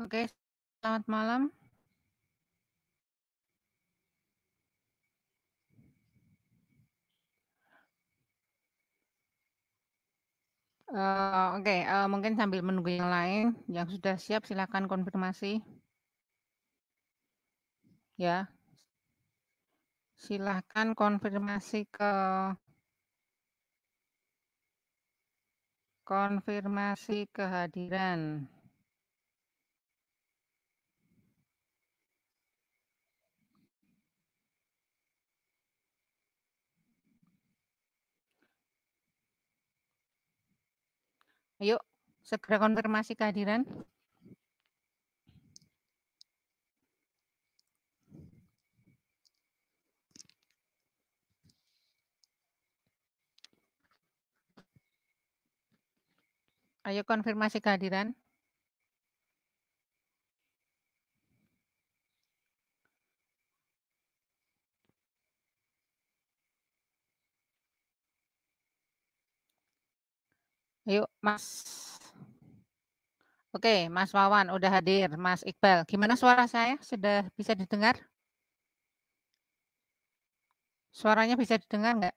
Oke, selamat malam. Uh, Oke, okay. uh, eh, mungkin sambil menunggu yang lain, yang sudah siap silakan konfirmasi. Ya, silakan konfirmasi ke konfirmasi kehadiran. Ayo, segera konfirmasi kehadiran. Ayo konfirmasi kehadiran. Yuk, Mas. Oke, Mas Wawan udah hadir, Mas Iqbal. Gimana suara saya? Sudah bisa didengar? Suaranya bisa didengar enggak?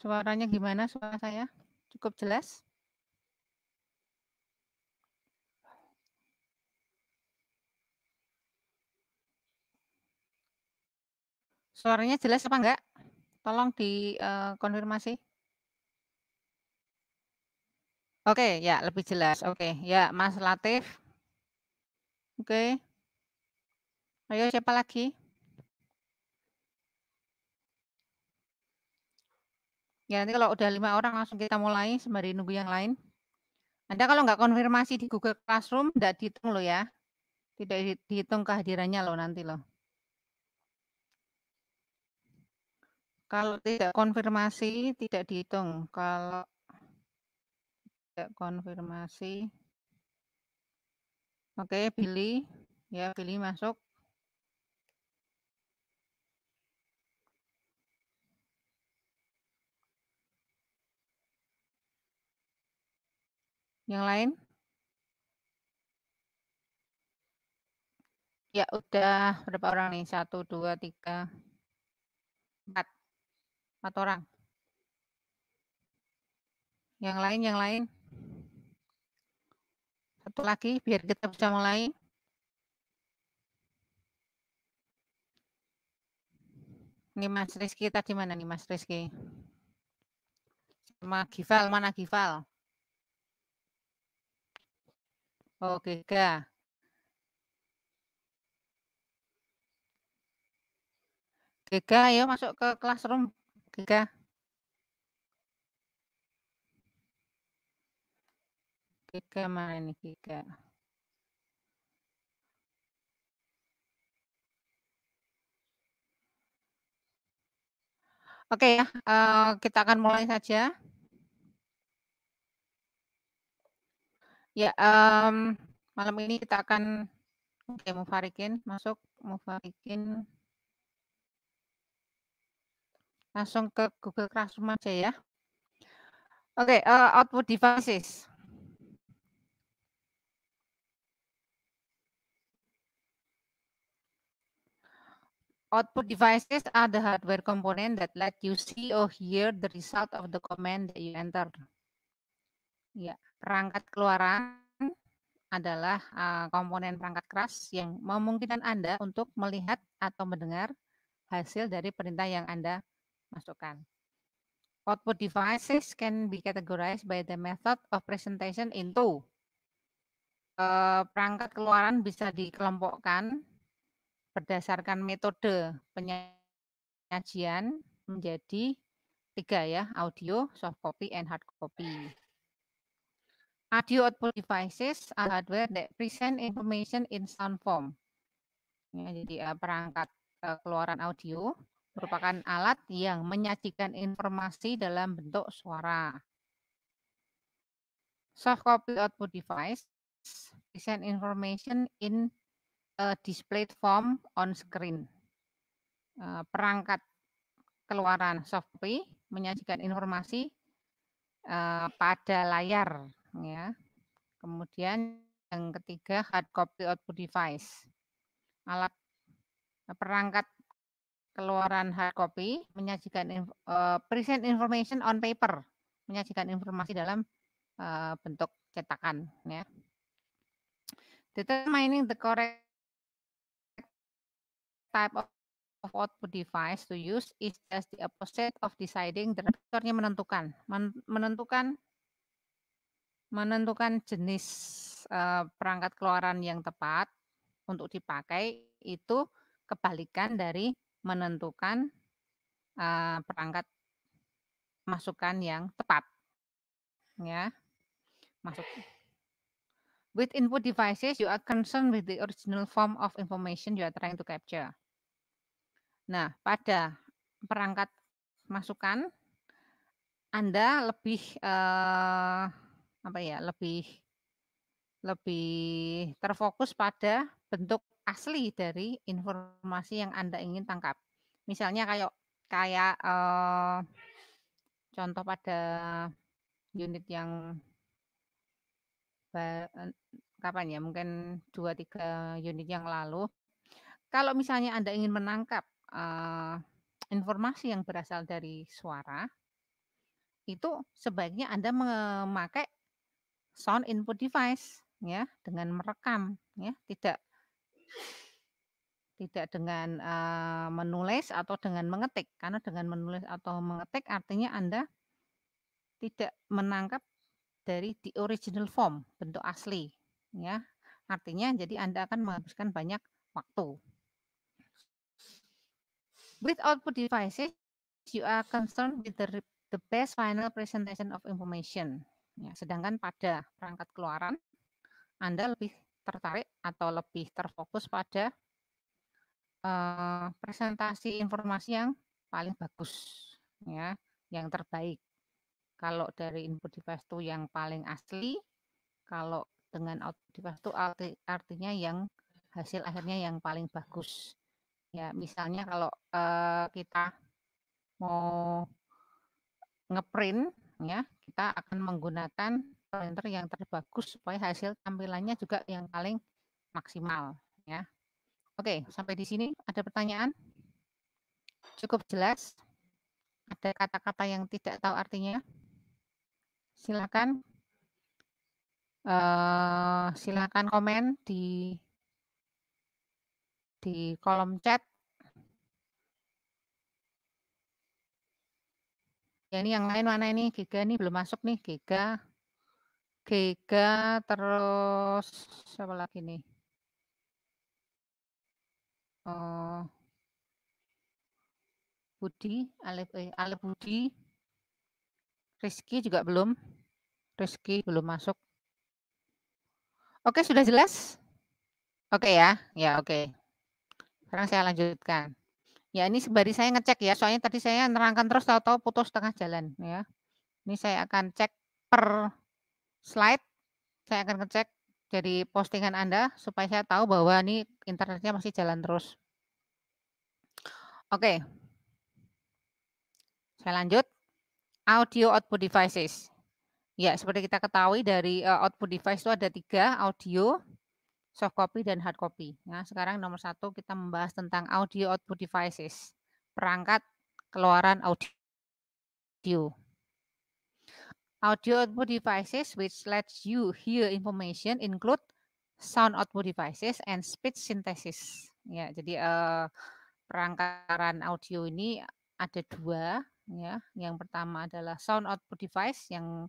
Suaranya gimana suara saya? Cukup jelas? Suaranya jelas apa enggak? Tolong dikonfirmasi. Eh, uh, Oke, okay, ya lebih jelas. Oke, okay, ya Mas Latif. Oke. Okay. Ayo siapa lagi? Ya nanti kalau udah lima orang langsung kita mulai sembari nunggu yang lain. Anda kalau nggak konfirmasi di Google Classroom, nggak dihitung loh ya. Tidak dihitung kehadirannya loh nanti loh. Kalau tidak konfirmasi tidak dihitung. Kalau tidak konfirmasi. Oke, pilih Ya, pilih masuk. Yang lain? Ya, udah berapa orang nih? Satu, dua, tiga, empat. Empat orang. Yang lain, yang lain. Satu lagi biar kita bisa mulai. Ini Mas Rizky tadi mana nih Mas Rizky? Sama Gival, mana Gival? Oke, Kak. Gega, ayo masuk ke classroom. Kika, Kika mana ini Kika? Oke okay, ya, uh, kita akan mulai saja. Ya, um, malam ini kita akan oke okay, Mufarikin masuk Mufarikin langsung ke Google Classroom aja ya. Oke, okay, uh, eh, output devices. Output devices are the hardware component that let you see or hear the result of the command that you enter. Ya, perangkat keluaran adalah uh, komponen perangkat keras yang memungkinkan Anda untuk melihat atau mendengar hasil dari perintah yang Anda masukkan. Output devices can be categorized by the method of presentation into eh, perangkat keluaran bisa dikelompokkan berdasarkan metode penyajian menjadi tiga ya, audio, soft copy, and hard copy. Audio output devices are hardware that present information in sound form. Ya, jadi eh, perangkat eh, keluaran audio merupakan alat yang menyajikan informasi dalam bentuk suara. Soft copy output device present information in a displayed form on screen. E, perangkat keluaran soft copy menyajikan informasi e, pada layar. Ya. Kemudian yang ketiga hard copy output device. Alat e, perangkat keluaran hard copy menyajikan uh, present information on paper, menyajikan informasi dalam uh, bentuk cetakan ya. Determining the correct type of of output device to use is just the opposite of deciding. Direkturnya menentukan, menentukan, menentukan jenis uh, perangkat keluaran yang tepat untuk dipakai itu kebalikan dari menentukan uh, perangkat masukan yang tepat. Ya. Masuk. With input devices, you are concerned with the original form of information you are trying to capture. Nah, pada perangkat masukan, Anda lebih uh, apa ya, lebih lebih terfokus pada bentuk asli dari informasi yang Anda ingin tangkap. Misalnya kayak kayak uh, contoh pada unit yang kapan ya mungkin 2-3 unit yang lalu kalau misalnya Anda ingin menangkap uh, informasi yang berasal dari suara itu sebaiknya Anda memakai sound input device ya dengan merekam ya tidak tidak dengan uh, menulis atau dengan mengetik karena dengan menulis atau mengetik artinya Anda tidak menangkap dari the original form bentuk asli ya artinya jadi Anda akan menghabiskan banyak waktu with output devices you are concerned with the, the best final presentation of information ya, sedangkan pada perangkat keluaran Anda lebih tertarik atau lebih terfokus pada uh, presentasi informasi yang paling bagus ya yang terbaik kalau dari input device itu yang paling asli kalau dengan output device itu arti, artinya yang hasil akhirnya yang paling bagus ya misalnya kalau uh, kita mau ngeprint ya kita akan menggunakan render yang terbagus supaya hasil tampilannya juga yang paling maksimal ya. Oke, sampai di sini ada pertanyaan? Cukup jelas? Ada kata-kata yang tidak tahu artinya? Silakan uh, silakan komen di di kolom chat. Ya, ini yang lain mana ini? Giga ini belum masuk nih, Giga. Giga terus siapa lagi nih? Oh. Budi, Alif eh, Alif Budi. Rizky juga belum. Rizky belum masuk. Oke, sudah jelas? Oke ya. Ya, oke. Sekarang saya lanjutkan. Ya, ini sebaris saya ngecek ya. Soalnya tadi saya nerangkan terus tahu-tahu putus tengah jalan ya. Ini saya akan cek per slide, saya akan ngecek dari postingan Anda supaya saya tahu bahwa ini internetnya masih jalan terus. Oke. Saya lanjut. Audio output devices. Ya, seperti kita ketahui dari eh, output device itu ada tiga, audio, soft copy, dan hard copy. Nah, sekarang nomor satu kita membahas tentang audio output devices, perangkat keluaran audio. Audio output devices which lets you hear information include sound output devices and speech synthesis. Ya, jadi uh, perangkaran audio ini ada dua, ya. Yang pertama adalah sound output device, yang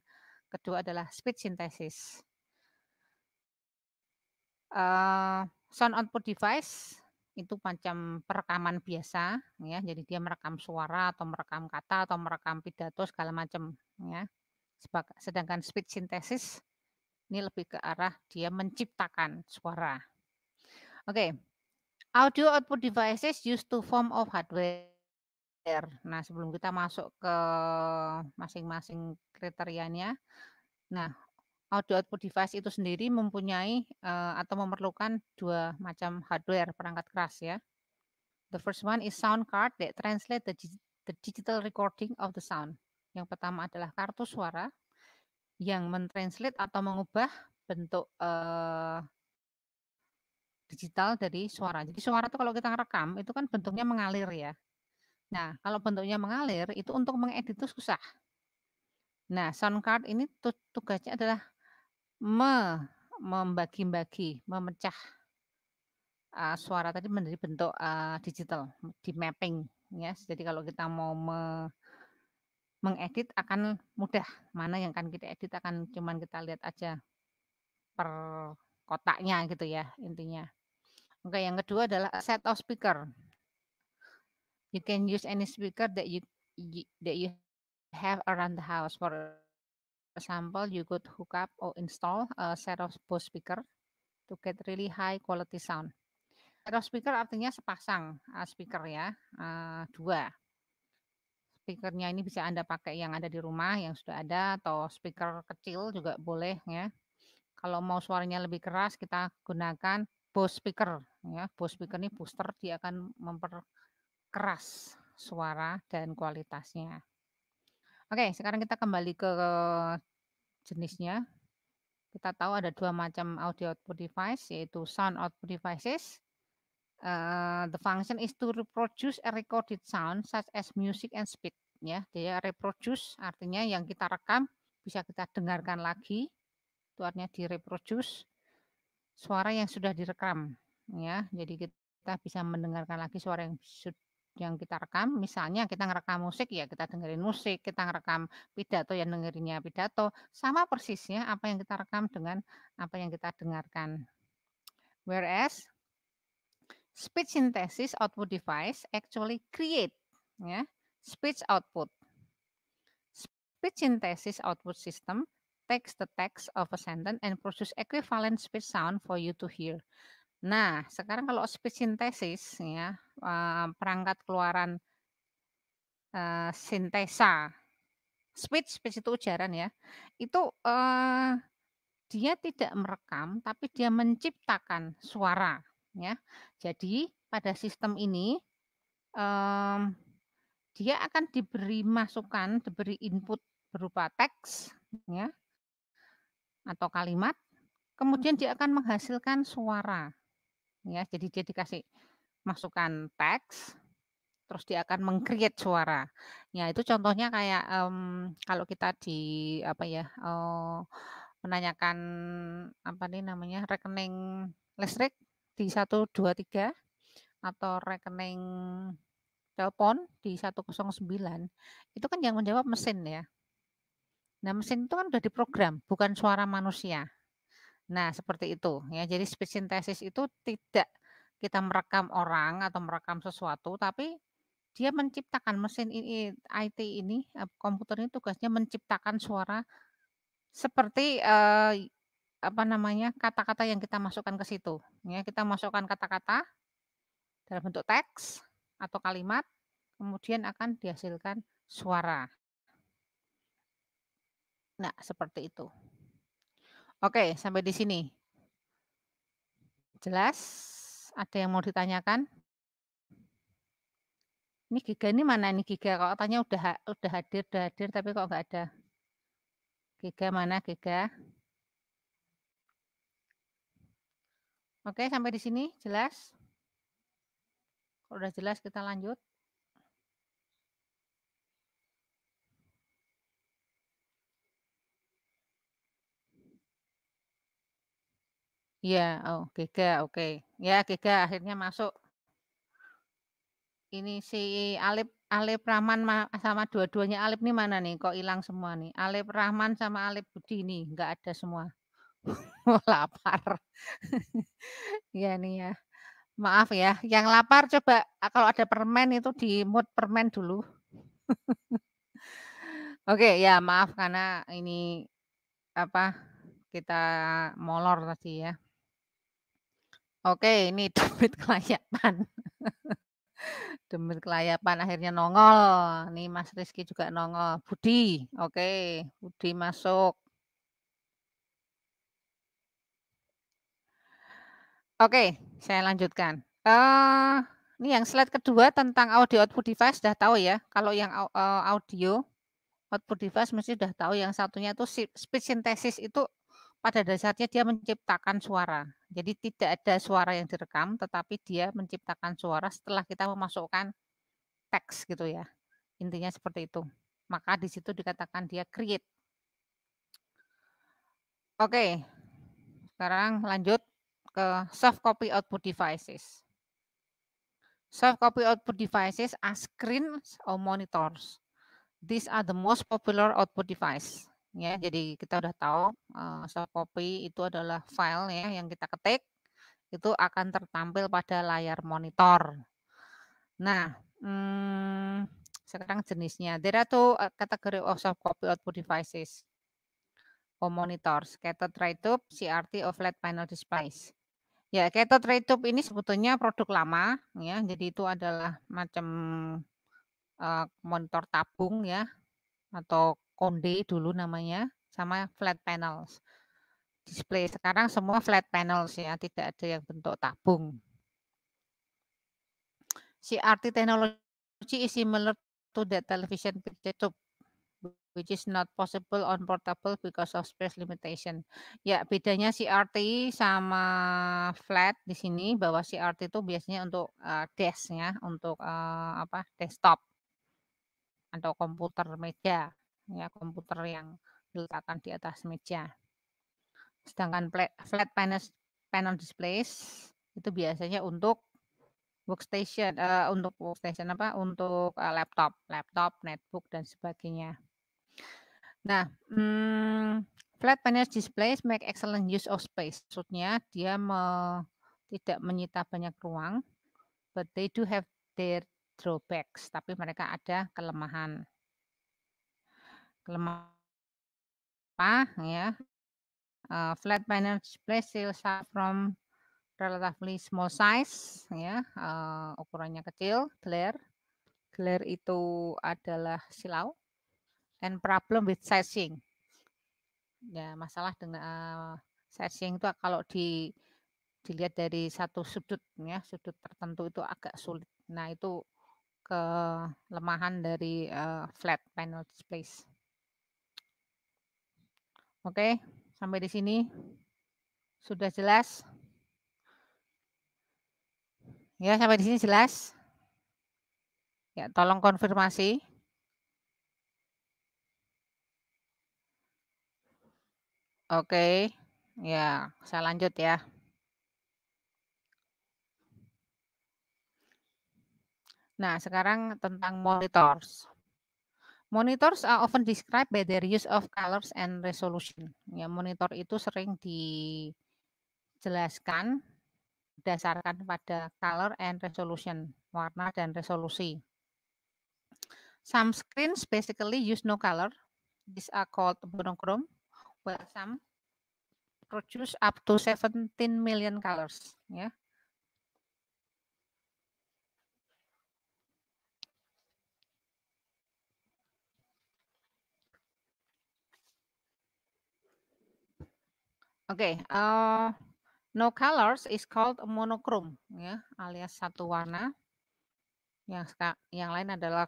kedua adalah speech synthesis. Uh, sound output device itu macam perekaman biasa ya jadi dia merekam suara atau merekam kata atau merekam pidato segala macam ya Sedangkan speech synthesis ini lebih ke arah dia menciptakan suara. Oke, okay. audio output devices used to form of hardware. Nah, sebelum kita masuk ke masing-masing kriterianya, nah audio output device itu sendiri mempunyai uh, atau memerlukan dua macam hardware perangkat keras ya. The first one is sound card that translate the, the digital recording of the sound. Yang pertama adalah kartu suara yang mentranslate atau mengubah bentuk uh, digital dari suara. Jadi suara itu kalau kita rekam itu kan bentuknya mengalir ya. Nah, kalau bentuknya mengalir itu untuk mengedit itu susah. Nah, sound card ini tugasnya adalah me membagi-bagi, memecah uh, suara tadi menjadi bentuk uh, digital di mapping ya. Jadi kalau kita mau me mengedit akan mudah. Mana yang akan kita edit akan cuman kita lihat aja per kotaknya gitu ya intinya. Oke, yang kedua adalah set of speaker. You can use any speaker that you that you have around the house. For example, you could hook up or install a set of Bose speaker to get really high quality sound. Set of speaker artinya sepasang uh, speaker ya, uh, dua speakernya ini bisa Anda pakai yang ada di rumah yang sudah ada atau speaker kecil juga boleh ya. Kalau mau suaranya lebih keras kita gunakan Bose speaker ya. Bose speaker ini mhm. booster dia akan memperkeras suara dan kualitasnya. Oke, sekarang kita kembali ke jenisnya. Kita tahu ada dua macam audio output device yaitu sound output devices uh, the function is to reproduce a recorded sound such as music and speech ya dia reproduce artinya yang kita rekam bisa kita dengarkan lagi itu artinya direproduce suara yang sudah direkam ya jadi kita bisa mendengarkan lagi suara yang yang kita rekam misalnya kita ngerekam musik ya kita dengerin musik kita ngerekam pidato yang dengerinnya pidato sama persisnya apa yang kita rekam dengan apa yang kita dengarkan whereas speech synthesis output device actually create ya, speech output. Speech synthesis output system takes the text of a sentence and produce equivalent speech sound for you to hear. Nah, sekarang kalau speech synthesis ya, eh, perangkat keluaran uh, sintesa speech speech itu ujaran ya. Itu uh, dia tidak merekam tapi dia menciptakan suara ya. Jadi pada sistem ini um, dia akan diberi masukan, diberi input berupa teks ya atau kalimat, kemudian dia akan menghasilkan suara. Ya, jadi dia dikasih masukan teks, terus dia akan mengcreate suara. Ya, itu contohnya kayak um, kalau kita di apa ya uh, menanyakan apa nih namanya rekening listrik di 123 atau rekening telepon di 109 itu kan yang menjawab mesin ya. Nah, mesin itu kan sudah diprogram, bukan suara manusia. Nah, seperti itu ya. Jadi speech synthesis itu tidak kita merekam orang atau merekam sesuatu, tapi dia menciptakan mesin ini IT ini eh, komputer ini tugasnya menciptakan suara seperti uh, apa namanya kata-kata yang kita masukkan ke situ. Ya, kita masukkan kata-kata dalam bentuk teks atau kalimat, kemudian akan dihasilkan suara. Nah, seperti itu. Oke, sampai di sini. Jelas? Ada yang mau ditanyakan? Ini Giga ini mana ini Giga? Kok tanya udah udah hadir, udah hadir, tapi kok nggak ada? Giga mana Giga? Oke, sampai di sini jelas? Kalau udah jelas kita lanjut. Ya, oh Giga, oke. Okay. Ya Giga akhirnya masuk. Ini si Alip, Alip Rahman sama dua-duanya Alip nih mana nih? Kok hilang semua nih? Alip Rahman sama Alip Budi nih, nggak ada semua lapar. ya nih ya. Maaf ya, yang lapar coba ah, kalau ada permen itu di mood permen dulu. Oke, ya maaf karena ini apa kita molor tadi ya. Oke, ini demit kelayapan. demit kelayapan akhirnya nongol. Nih Mas Rizky juga nongol. Budi, oke. Budi masuk. Oke, saya lanjutkan. Uh, ini yang slide kedua tentang audio output device sudah tahu ya. Kalau yang eh, audio output device mesti sudah tahu yang satunya itu speech synthesis itu pada dasarnya dia menciptakan suara. Jadi tidak ada suara yang direkam tetapi dia menciptakan suara setelah kita memasukkan teks gitu ya. Intinya seperti itu. Maka di situ dikatakan dia create. Oke. Sekarang lanjut ke soft copy output devices. Soft copy output devices are screens or monitors. These are the most popular output device. Ya, jadi kita udah tahu uh, soft copy itu adalah file ya yang kita ketik itu akan tertampil pada layar monitor. Nah, hmm, sekarang jenisnya. There are two eh, category of soft copy output devices or monitors, cathode ray tube, CRT, or flat panel displays. Ya, keto trade tube ini sebetulnya produk lama ya. Jadi itu adalah macam uh, monitor tabung ya atau konde dulu namanya sama flat panels. Display sekarang semua flat panels ya, tidak ada yang bentuk tabung. CRT technology is similar to the television picture tube which is not possible on portable because of space limitation. Ya, bedanya CRT sama flat di sini bahwa CRT itu biasanya untuk uh, desk ya, untuk uh, apa? desktop atau komputer meja ya, komputer yang diletakkan di atas meja. Sedangkan flat, panel panel displays itu biasanya untuk workstation uh, untuk workstation apa? untuk uh, laptop, laptop, netbook dan sebagainya. Nah, hmm, flat panel displays make excellent use of space. Maksudnya dia me, tidak menyita banyak ruang, but they do have their drawbacks. Tapi mereka ada kelemahan. Kelemahan apa ya? Uh, flat panel display still start from relatively small size ya, uh, ukurannya kecil, glare. Glare itu adalah silau and problem with sizing. Ya, masalah dengan uh, eh, sizing itu kalau di dilihat dari satu sudut ya, sudut tertentu itu agak sulit. Nah, itu kelemahan dari uh, flat panel displays. Oke, sampai di sini sudah jelas. Ya, sampai di sini jelas. Ya, tolong konfirmasi. Oke, ya saya lanjut ya. Nah, sekarang tentang monitors. Monitors are often described by their use of colors and resolution. Ya, monitor itu sering dijelaskan berdasarkan pada color and resolution, warna dan resolusi. Some screens basically use no color. These are called monochrome buat balsam produce up to 17 million colors ya. Oke, okay, uh, eh, no colors is called monochrome ya, alias satu warna. Yang yang lain adalah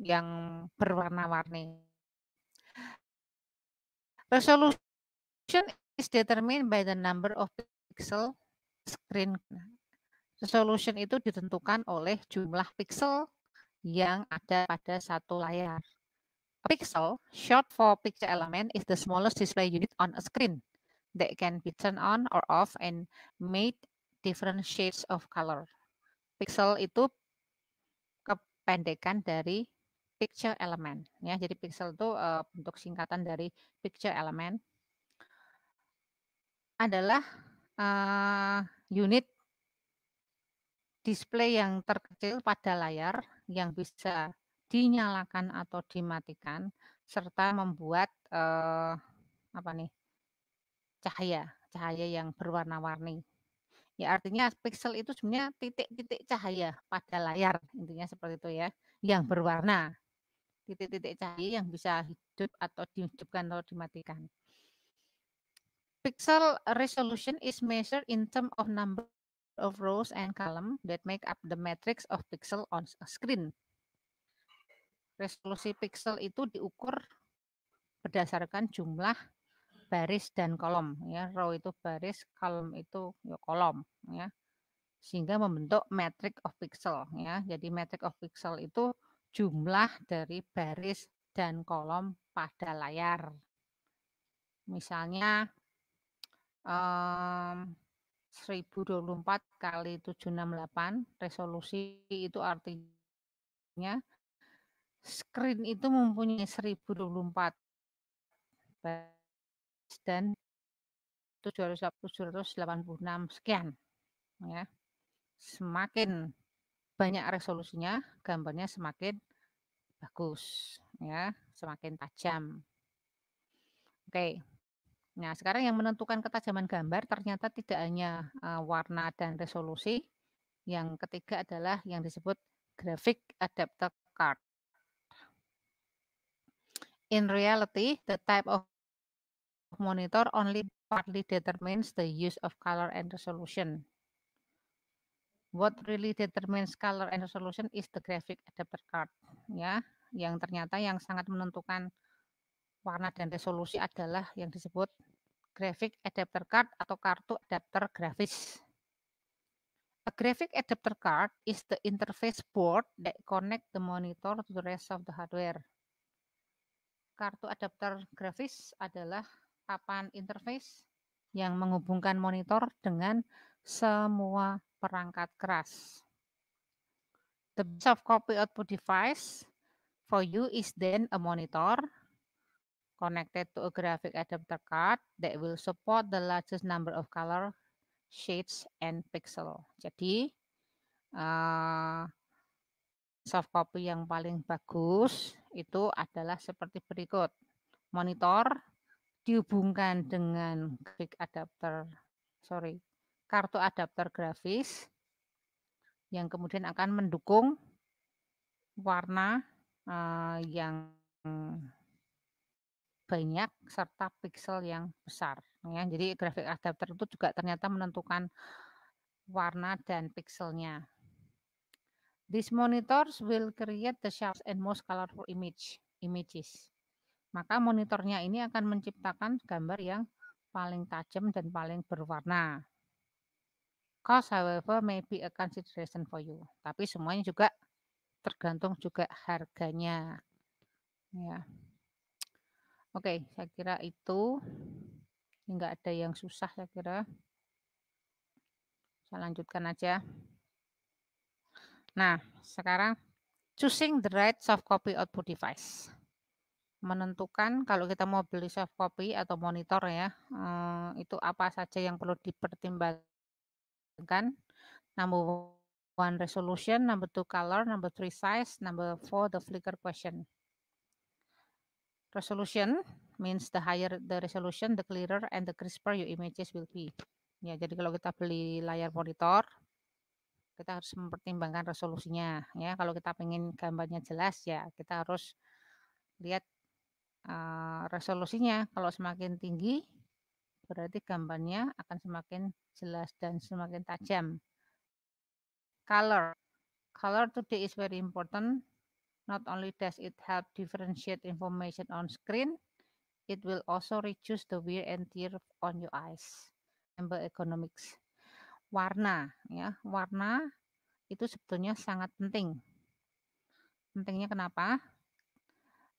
yang berwarna-warni Resolution is determined by the number of pixel screen. Resolution itu ditentukan oleh jumlah pixel yang ada pada satu layar. A pixel, short for picture element, is the smallest display unit on a screen that can be turned on or off and made different shades of color. Pixel itu kependekan dari picture element ya. Jadi pixel itu uh, singkatan dari picture element adalah uh, unit display yang terkecil pada layar yang bisa dinyalakan atau dimatikan serta membuat apa nih cahaya cahaya yang berwarna-warni ya artinya pixel itu sebenarnya titik-titik cahaya pada layar intinya seperti itu ya yang berwarna titik-titik cahaya yang bisa hidup atau dihidupkan atau dimatikan. Pixel resolution is measured in term of number of rows and column that make up the matrix of pixel on screen. Resolusi pixel itu diukur berdasarkan jumlah baris dan kolom ya. Row itu baris, kolom itu ya kolom ya. Sehingga membentuk matrix of pixel ya. Jadi matrix of pixel itu jumlah dari baris dan kolom pada layar. Misalnya um, 1024 kali 768 resolusi itu artinya screen itu mempunyai 1024 dan 786 sekian ya. Semakin banyak resolusinya, gambarnya semakin bagus, ya, semakin tajam. Oke. Nah, sekarang yang menentukan ketajaman gambar ternyata tidak hanya uh, warna dan resolusi. Yang ketiga adalah yang disebut graphic adapter card. In reality, the type of monitor only partly determines the use of color and resolution. What really determines color and resolution is the graphic adapter card. Ya, yang ternyata yang sangat menentukan warna dan resolusi adalah yang disebut graphic adapter card atau kartu adapter grafis. A graphic adapter card is the interface board that connect the monitor to the rest of the hardware. Kartu adapter grafis adalah papan interface yang menghubungkan monitor dengan semua perangkat keras. The soft of copy output device for you is then a monitor connected to a graphic adapter card that will support the largest number of color, shades, and pixel. Jadi, uh, soft copy yang paling bagus itu adalah seperti berikut. Monitor dihubungkan dengan graphic adapter, sorry, kartu adapter grafis yang kemudian akan mendukung warna eh, yang banyak serta pixel yang besar ya. Jadi grafik adapter itu juga ternyata menentukan warna dan pixelnya. These monitors will create the sharpest and most colorful image images. Maka monitornya ini akan menciptakan gambar yang paling tajam dan paling berwarna Cost, however, maybe be a consideration for you. Tapi semuanya juga tergantung juga harganya. Ya. Oke, saya kira itu enggak ada yang susah saya kira. Saya lanjutkan aja. Nah, sekarang choosing the right soft copy output device. Menentukan kalau kita mau beli soft copy atau monitor ya, eh, itu apa saja yang perlu dipertimbangkan kan number one resolution number two color number three size number four the flicker question resolution means the higher the resolution the clearer and the crisper your images will be ya jadi kalau kita beli layar monitor kita harus mempertimbangkan resolusinya ya kalau kita pengen gambarnya jelas ya kita harus lihat uh, resolusinya kalau semakin tinggi berarti gambarnya akan semakin jelas dan semakin tajam. Color. Color today is very important. Not only does it help differentiate information on screen, it will also reduce the wear and tear on your eyes. Member economics. Warna, ya, warna itu sebetulnya sangat penting. Pentingnya kenapa?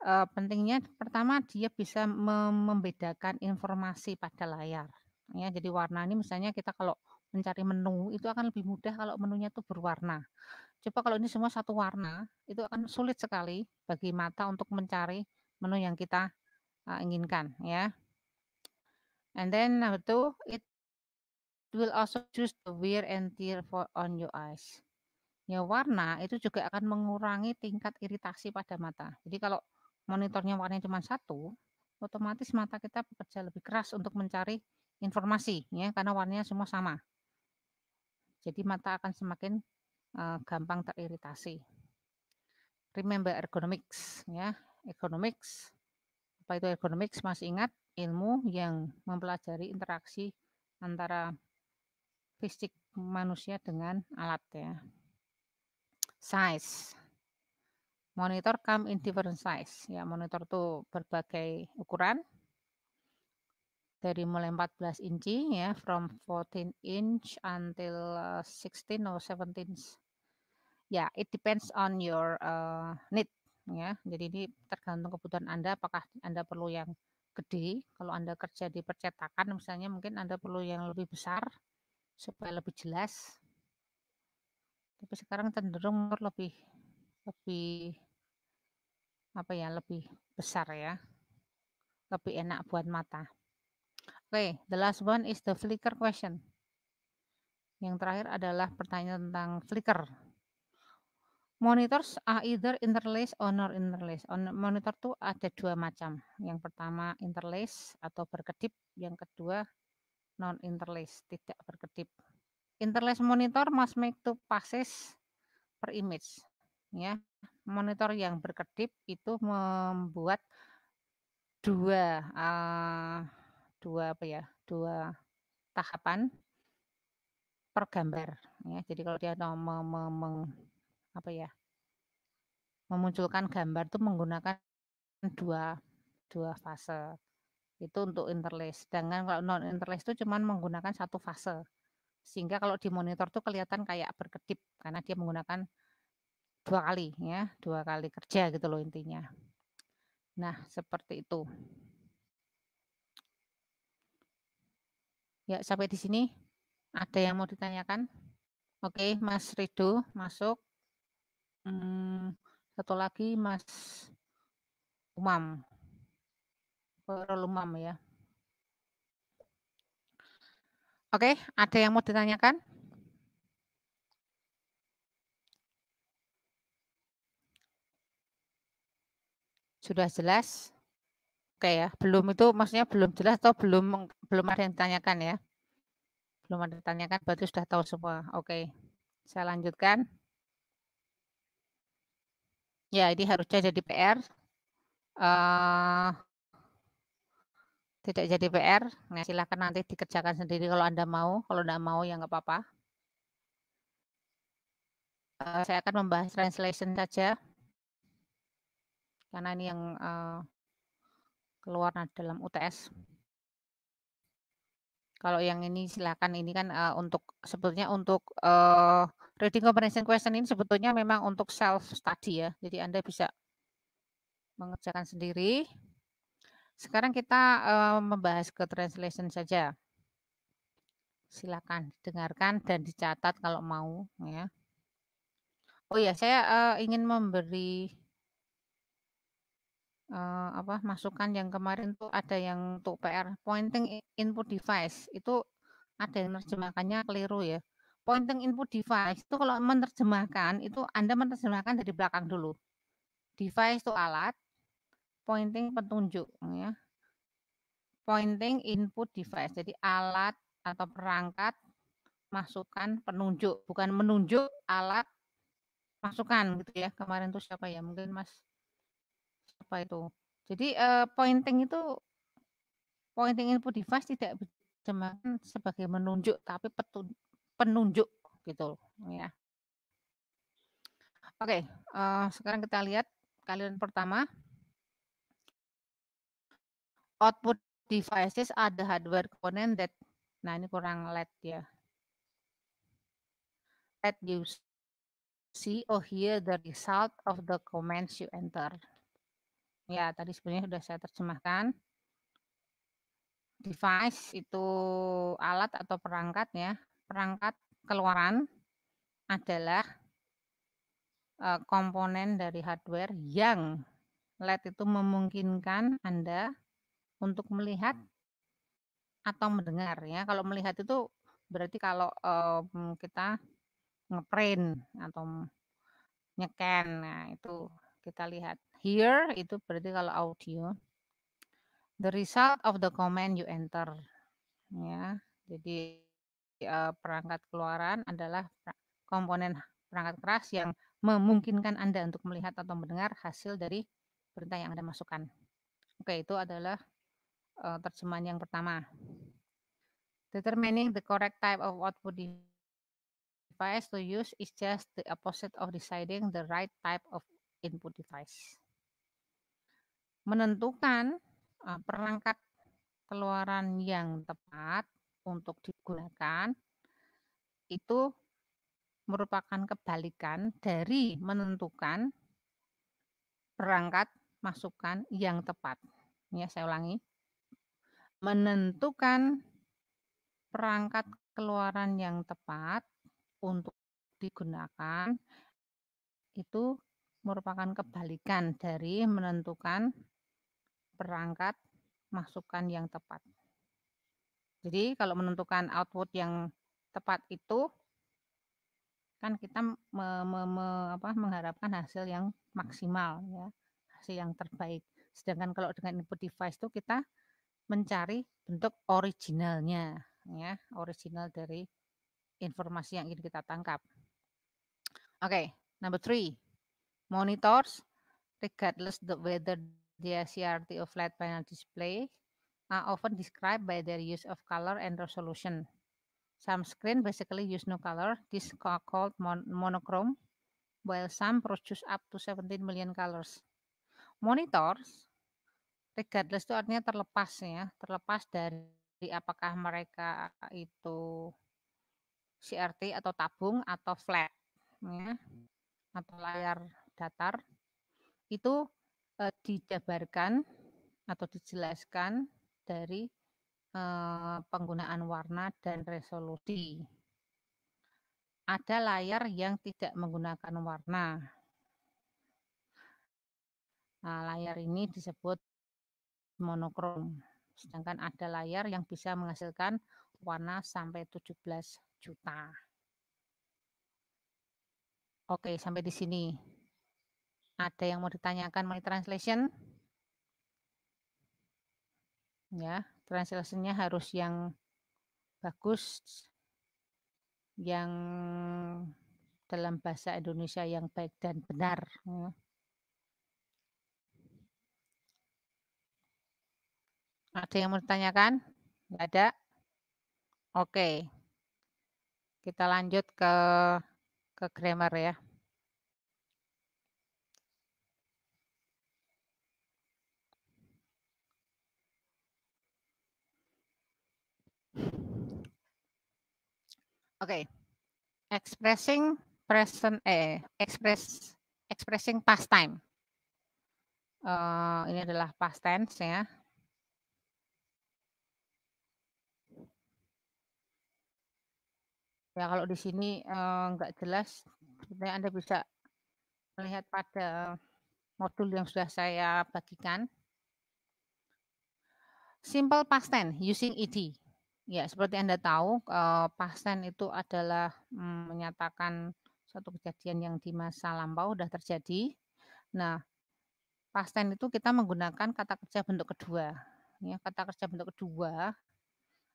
uh, pentingnya pertama dia bisa membedakan informasi pada layar. Ya, jadi warna ini misalnya kita kalau mencari menu itu akan lebih mudah kalau menunya itu berwarna. Coba kalau ini semua satu warna, itu akan sulit sekali bagi mata untuk mencari menu yang kita uh, inginkan, ya. And then itu it will also choose the wear and tear for on your eyes. Ya warna itu juga akan mengurangi tingkat iritasi pada mata. Jadi kalau monitornya warnanya cuma satu, otomatis mata kita bekerja lebih keras untuk mencari informasi ya karena warnanya semua sama. Jadi mata akan semakin uh, gampang teriritasi. Remember ergonomics ya, ergonomics apa itu ergonomics masih ingat ilmu yang mempelajari interaksi antara fisik manusia dengan alat ya. Size Monitor come in different size. Ya, monitor tuh berbagai ukuran. Dari mulai 14 inci ya, from 14 inch until 16 uh, or 17. Ya, it depends on your uh, need ya. Jadi ini tergantung kebutuhan Anda apakah Anda perlu yang gede, kalau Anda kerja di percetakan misalnya mungkin Anda perlu yang lebih besar supaya lebih jelas. Tapi sekarang cenderung lebih lebih apa ya lebih besar ya lebih enak buat mata oke okay, the last one is the flicker question yang terakhir adalah pertanyaan tentang flicker monitors are either interlaced or not interlaced monitor tuh ada dua macam yang pertama interlaced atau berkedip yang kedua non interlaced tidak berkedip Interlaced monitor must make two passes per image ya monitor yang berkedip itu membuat dua uh, dua apa ya dua tahapan per gambar ya jadi kalau dia mau me, me, me, apa ya memunculkan gambar itu menggunakan dua dua fase itu untuk interlace Dengan kalau non interlace itu cuma menggunakan satu fase sehingga kalau di monitor tuh kelihatan kayak berkedip karena dia menggunakan dua kali ya, dua kali kerja gitu loh intinya. Nah, seperti itu. Ya, sampai di sini ada yang mau ditanyakan? Oke, Mas Ridho masuk. Hmm, satu lagi Mas Umam. Umam ya. Oke, ada yang mau ditanyakan? Sudah jelas? Oke ya, belum itu maksudnya belum jelas atau belum belum ada yang ditanyakan ya? Belum ada yang ditanyakan berarti sudah tahu semua. Oke. Saya lanjutkan. Ya, ini harusnya jadi PR. Uh, eh, tidak jadi PR, nah, silakan nanti dikerjakan sendiri kalau Anda mau. Kalau tidak mau ya nggak apa-apa. Uh, saya akan membahas translation saja karena ini yang uh, keluar dalam UTS. Kalau yang ini silakan ini kan uh, untuk sebetulnya untuk uh, reading comprehension question ini sebetulnya memang untuk self study ya. Jadi Anda bisa mengerjakan sendiri. Sekarang kita uh, membahas ke translation saja. Silakan dengarkan dan dicatat kalau mau ya. Oh ya, saya uh, ingin memberi uh, apa masukan yang kemarin tuh ada yang untuk PR pointing input device itu ada yang menerjemahkannya keliru ya. Pointing input device itu kalau menerjemahkan itu Anda menerjemahkan dari belakang dulu. Device itu alat, pointing petunjuk ya. Pointing input device. Jadi alat atau perangkat masukan penunjuk bukan menunjuk alat masukan gitu ya. Kemarin tuh siapa ya? Mungkin Mas apa itu. Jadi uh, pointing itu pointing input device tidak diterjemahkan sebagai menunjuk tapi petun, penunjuk gitu ya. Oke, okay, uh, sekarang kita lihat kalian pertama. Output devices ada hardware component that nah ini kurang LED ya. Let you see or hear the result of the commands you enter ya tadi sebenarnya sudah saya terjemahkan device itu alat atau perangkat ya perangkat keluaran adalah eh, komponen dari hardware yang LED itu memungkinkan Anda untuk melihat hmm. atau mendengar ya. Kalau melihat itu berarti kalau um, kita ngeprint atau nyeken, nah itu kita lihat. Here itu berarti kalau audio. The result of the command you enter. Ya, jadi eh, perangkat keluaran adalah komponen perangkat keras yang memungkinkan Anda untuk melihat atau mendengar hasil dari perintah yang Anda masukkan. Oke, itu adalah eh, terjemahan yang pertama. Determining the correct type of output device to use is just the opposite of deciding the right type of input device menentukan perangkat keluaran yang tepat untuk digunakan itu merupakan kebalikan dari menentukan perangkat masukan yang tepat. Ya, saya ulangi. Menentukan perangkat keluaran yang tepat untuk digunakan itu merupakan kebalikan dari menentukan perangkat masukan yang tepat. Jadi kalau menentukan output yang tepat itu kan kita me, me, me, apa, mengharapkan hasil yang maksimal ya hasil yang terbaik. Sedangkan kalau dengan input device itu kita mencari bentuk originalnya ya original dari informasi yang ingin kita tangkap. Oke, okay, number three, monitors regardless the weather. Their CRT of flat panel display are often described by their use of color and resolution. Some screen basically use no color, this called mon monochrome, while some produce up to 17 million colors. Monitors, regardless itu artinya terlepas ya, terlepas dari apakah mereka itu CRT atau tabung atau flat ya, atau layar datar itu uh, dijabarkan atau dijelaskan dari uh, penggunaan warna dan resolusi. Ada layar yang tidak menggunakan warna. Nah, layar ini disebut monokrom. Sedangkan ada layar yang bisa menghasilkan warna sampai 17 juta. Oke, sampai di sini. Ada yang mau ditanyakan mengenai translation? Ya, translationnya harus yang bagus, yang dalam bahasa Indonesia yang baik dan benar. Ya. Ada yang mau ditanyakan? Tidak ada? Oke. Kita lanjut ke ke grammar ya. Oke. Okay. Expressing present eh express expressing past time. Uh, ini adalah past tense ya. Ya kalau di sini uh, nggak jelas, sebenarnya Anda bisa melihat pada modul yang sudah saya bagikan. Simple past tense using ed. Ya, seperti Anda tahu, eh, pasien itu adalah mm, menyatakan suatu kejadian yang di masa lampau sudah terjadi. Nah, pasien itu kita menggunakan kata kerja bentuk kedua. Ya, kata kerja bentuk kedua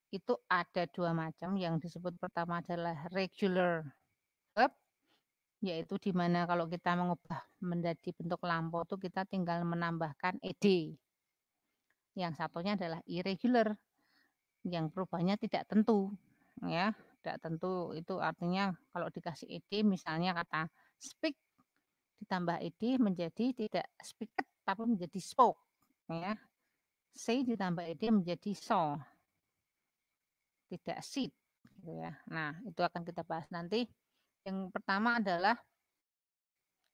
itu ada dua macam yang disebut pertama adalah regular verb, yaitu di mana kalau kita mengubah menjadi bentuk lampau itu kita tinggal menambahkan ed. Yang satunya adalah irregular, yang perubahannya tidak tentu ya tidak tentu itu artinya kalau dikasih ed, misalnya kata speak ditambah ed menjadi tidak speak tapi menjadi spoke ya say ditambah ed menjadi saw tidak sit gitu ya nah itu akan kita bahas nanti yang pertama adalah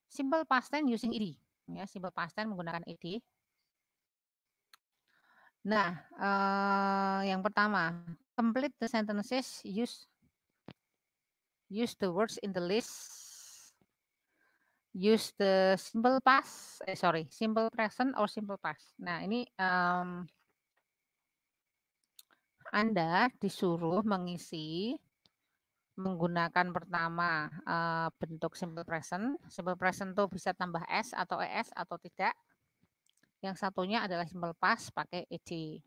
simple past tense using id ya simple past tense menggunakan ed. Nah, uh, yang pertama, complete the sentences use use the words in the list use the simple past eh sorry simple present or simple past nah ini um, anda disuruh mengisi menggunakan pertama uh, bentuk simple present simple present itu bisa tambah s atau es atau tidak yang satunya adalah simple pas pakai ED.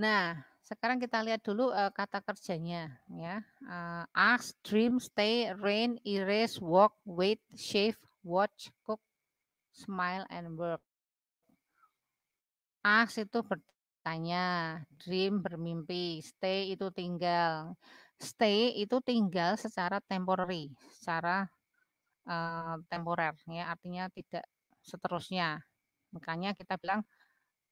Nah, sekarang kita lihat dulu uh, kata kerjanya ya. Uh, ask, dream, stay, rain, erase, walk, wait, shave, watch, cook, smile and work. Ask itu bertanya, dream bermimpi, stay itu tinggal. Stay itu tinggal secara temporary, secara Eh, temporer ya artinya tidak seterusnya makanya kita bilang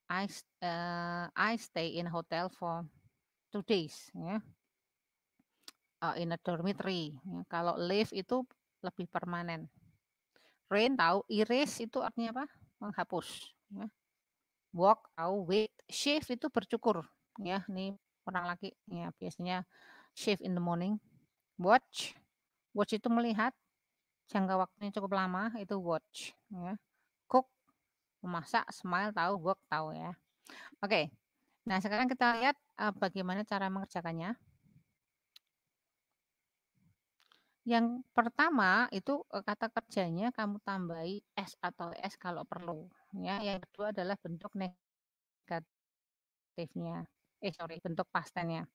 I uh, I stay in hotel for two days ya uh, in a dormitory ya. kalau live itu lebih permanen rain tahu erase itu artinya apa menghapus ya. walk tahu wait shave itu bercukur ya ini orang laki ya biasanya shave in the morning watch watch itu melihat jangka waktunya cukup lama itu watch ya cook memasak smile tahu work tahu ya oke nah sekarang kita lihat uh, bagaimana cara mengerjakannya yang pertama itu kata kerjanya kamu tambahi s atau s kalau perlu ya yang kedua adalah bentuk negatifnya eh sorry bentuk pastennya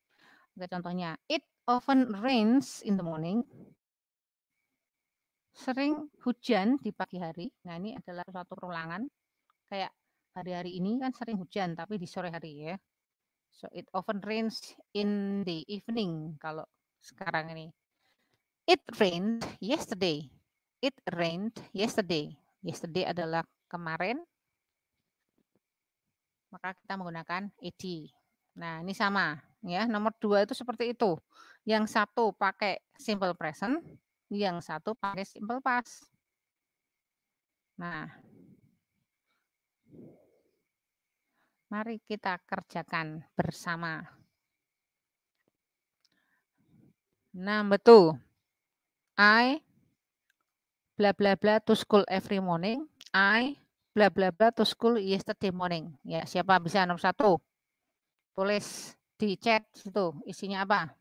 Oke, contohnya it often rains in the morning sering hujan di pagi hari. Nah, ini adalah suatu perulangan. Kayak hari-hari ini kan sering hujan, tapi di sore hari ya. So, it often rains in the evening kalau sekarang ini. It rained yesterday. It rained yesterday. Yesterday adalah kemarin. Maka kita menggunakan it. Nah, ini sama ya. Nomor dua itu seperti itu. Yang satu pakai simple present, yang satu pakai simple pass. Nah, mari kita kerjakan bersama. Number nah, two, I bla bla bla to school every morning. I bla bla bla to school yesterday morning. Ya, siapa bisa nomor satu? Tulis di chat situ isinya apa?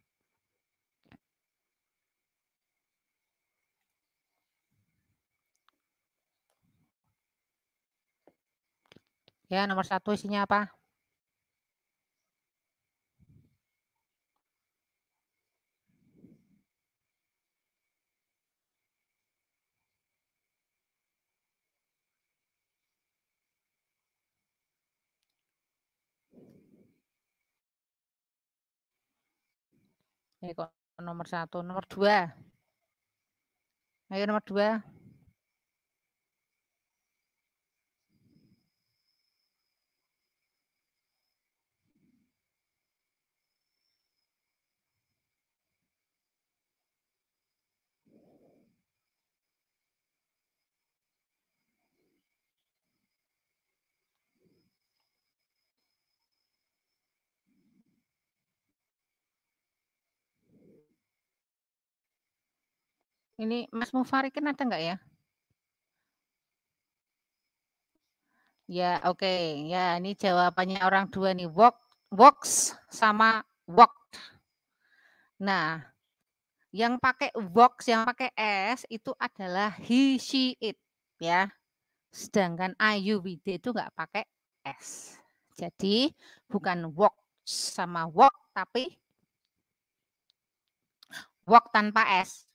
Ya, nomor satu isinya apa? Ini kok nomor satu, nomor dua. Ayo nomor dua. Ini Mas Mufarikin kan ada enggak ya? Ya, oke. Okay. Ya, ini jawabannya orang dua nih, walk, walks sama walk. Nah, yang pakai walks, yang pakai s itu adalah he, she, it, ya. Sedangkan I, you, we, they itu enggak pakai s. Jadi bukan walk sama walk, tapi walk tanpa s.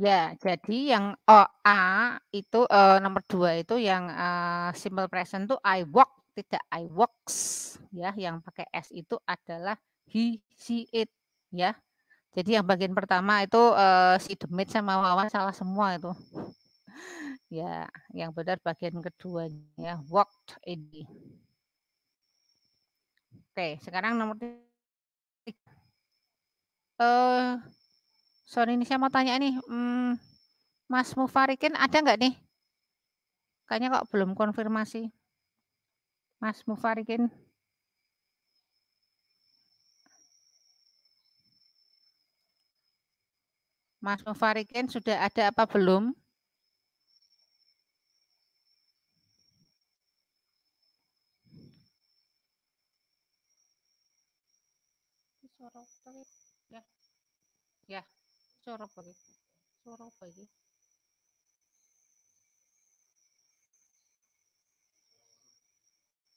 Ya, jadi yang O oh, A itu uh, nomor dua itu yang uh, simple present itu I walk tidak I walks ya, yang pakai s itu adalah he she it ya. Jadi yang bagian pertama itu uh, si demit sama wawan salah semua itu. ya, yang benar bagian kedua ya walked ini. Oke, sekarang nomor tiga. Uh, Sorry ini saya mau tanya nih, hmm, Mas Mufarikin ada nggak nih? Kayaknya kok belum konfirmasi. Mas Mufarikin. Mas Mufarikin sudah ada apa belum? Ya. ya suara apa ini suara apa ini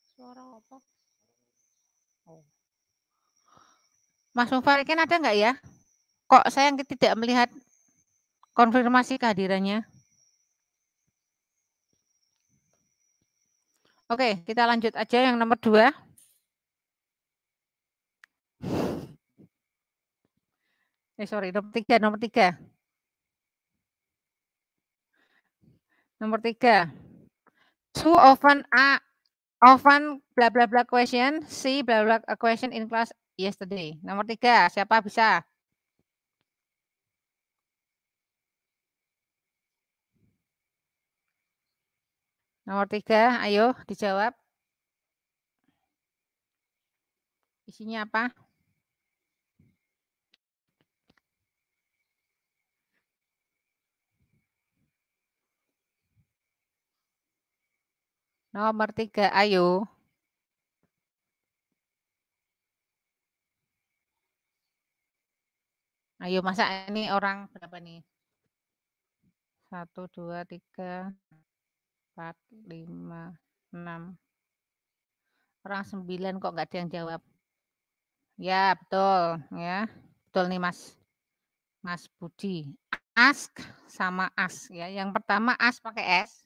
suara apa oh Mas Mufarikin ada nggak ya? Kok saya yang tidak melihat konfirmasi kehadirannya? Oke, kita lanjut aja yang nomor dua. Eh sorry, nomor tiga, nomor tiga. Nomor tiga. Too often a often bla bla bla question, c bla bla a question in class yesterday. Nomor tiga, siapa bisa? Nomor tiga, ayo dijawab. Isinya apa? Nomor tiga, ayo. Ayo, masa ini orang berapa nih? Satu, dua, tiga, empat, lima, enam. Orang sembilan kok nggak ada yang jawab. Ya, betul. ya Betul nih, Mas. Mas Budi. Ask sama as. ya Yang pertama as pakai S.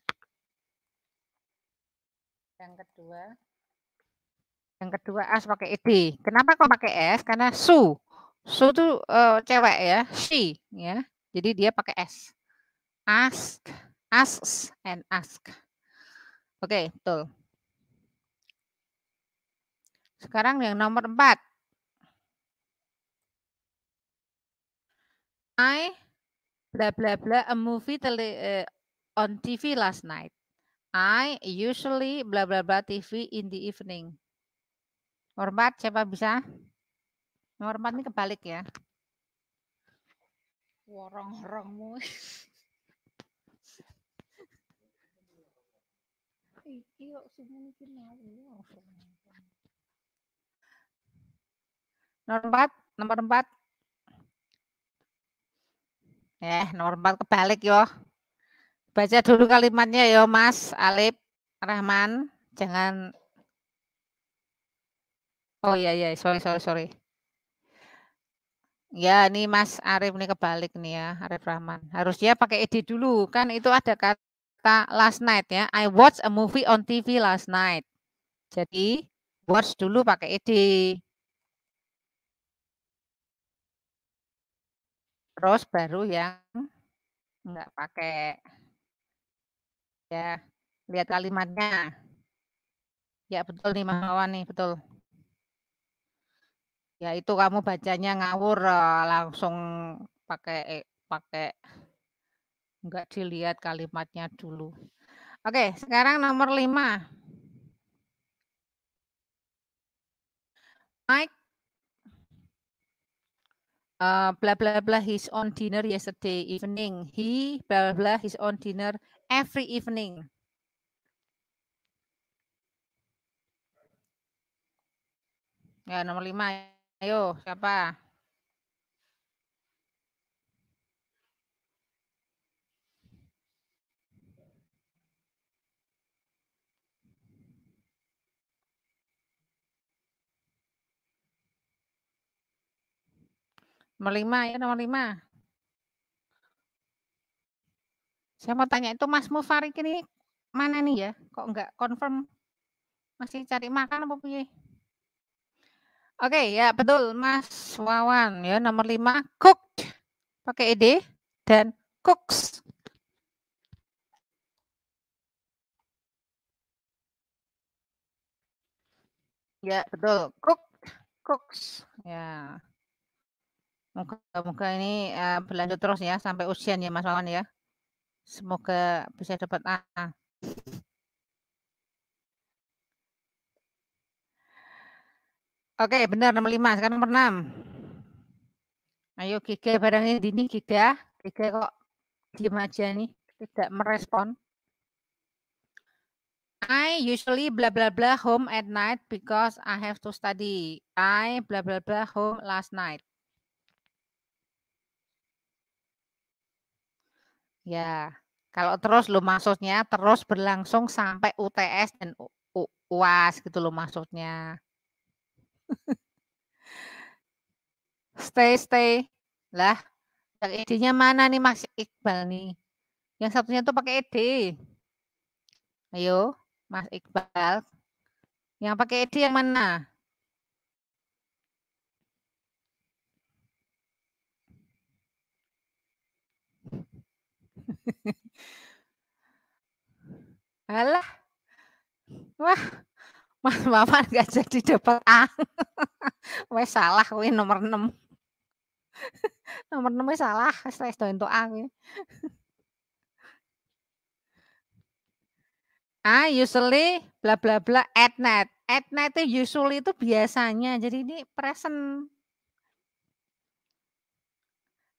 Yang kedua. Yang kedua as pakai ED. Kenapa kok pakai s? Karena su. Su itu uh, eh, cewek ya, she ya. Jadi dia pakai s. Ask, asks and ask. Oke, okay, betul. Sekarang yang nomor empat. I bla bla bla a movie tele, uh, on TV last night. I usually bla bla bla TV in the evening. Nomor empat siapa bisa? Nomor empat ini kebalik ya. Worong-horongmu. Iki kok semua Nomor empat, nomor empat. Eh, nomor empat kebalik yo. Baca dulu kalimatnya ya Mas Alip Rahman. Jangan Oh iya iya, sorry sorry sorry. Ya, ini Mas Arif ini kebalik nih ya, Arif Rahman. Harusnya pakai id dulu kan itu ada kata last night ya. I watch a movie on TV last night. Jadi watch dulu pakai id. Terus baru yang enggak pakai. Ya, lihat kalimatnya. Ya, betul nih Mas nih, betul. Ya, itu kamu bacanya ngawur eh, langsung pakai eh, pakai enggak dilihat kalimatnya dulu. Oke, sekarang nomor 5. Mike uh, bla bla blah own own dinner yesterday evening he bla bla his own dinner every evening ya nomor lima ayo siapa Nomor lima ya, nomor lima. Saya mau tanya itu Mas Mufarik ini mana nih ya? Kok enggak confirm? Masih cari makan apa punya? Oke, ya betul Mas Wawan ya nomor lima cook pakai ed dan cooks. Ya, betul. Cook cooks. Ya. Moga-moga ini uh, berlanjut terus ya sampai usianya, ya Mas Wawan ya. Semoga bisa dapat A. Ah, ah. Oke, benar nomor 5. Sekarang nomor 6. Ayo Giga barang ini Dini Giga. Giga kok diam aja nih, tidak merespon. I usually blah blah blah home at night because I have to study. I blah blah blah home last night. Ya, kalau terus lo maksudnya terus berlangsung sampai UTS dan UAS gitu lo maksudnya. stay, stay. Lah, yang ID-nya mana nih Mas Iqbal nih? Yang satunya tuh pakai ED. Ayo, Mas Iqbal. Yang pakai ED yang mana? Alah. Wah, Mas Maman gak jadi dapat A. Wes salah kuwi nomor 6. nomor 6 salah, stres do entuk A kuwi. A ah, usually bla bla bla at net. At net itu usually itu biasanya. Jadi ini present.